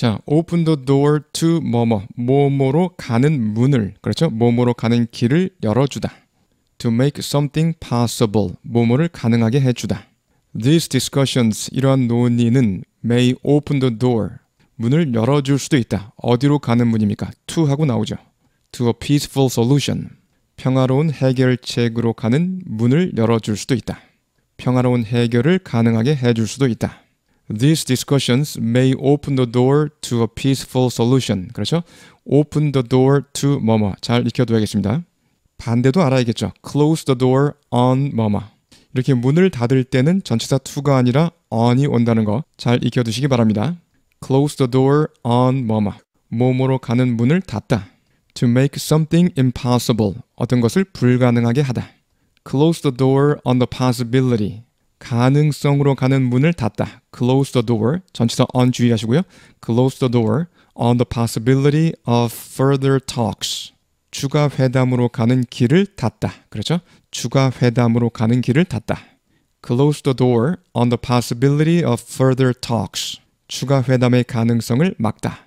자, open the door to 뭐뭐 뭐뭐로 가는 문을 그렇죠? 뭐뭐로 가는 길을 열어주다. To make something possible 뭐뭐를 가능하게 해주다. These discussions 이러한 논의는 may open the door 문을 열어줄 수도 있다. 어디로 가는 문입니까? to 하고 나오죠. To a peaceful solution 평화로운 해결책으로 가는 문을 열어줄 수도 있다. 평화로운 해결을 가능하게 해줄 수도 있다. These discussions may open the door to a peaceful solution. 그렇죠? Open the door to 뭐뭐. 잘 익혀둬야겠습니다. 반대도 알아야겠죠. Close the door on 뭐뭐. 이렇게 문을 닫을 때는 전체사 to가 아니라 on이 온다는 거 잘 익혀두시기 바랍니다. Close the door on 뭐뭐. 뭐뭐로 가는 문을 닫다. To make something impossible. 어떤 것을 불가능하게 하다. Close the door on the possibility. 가능성으로 가는 문을 닫다. close the door. 전치사 on 주의하시고요. close the door on the possibility of further talks. 추가 회담으로 가는 길을 닫다. 그렇죠? 추가 회담으로 가는 길을 닫다. close the door on the possibility of further talks. 추가 회담의 가능성을 막다.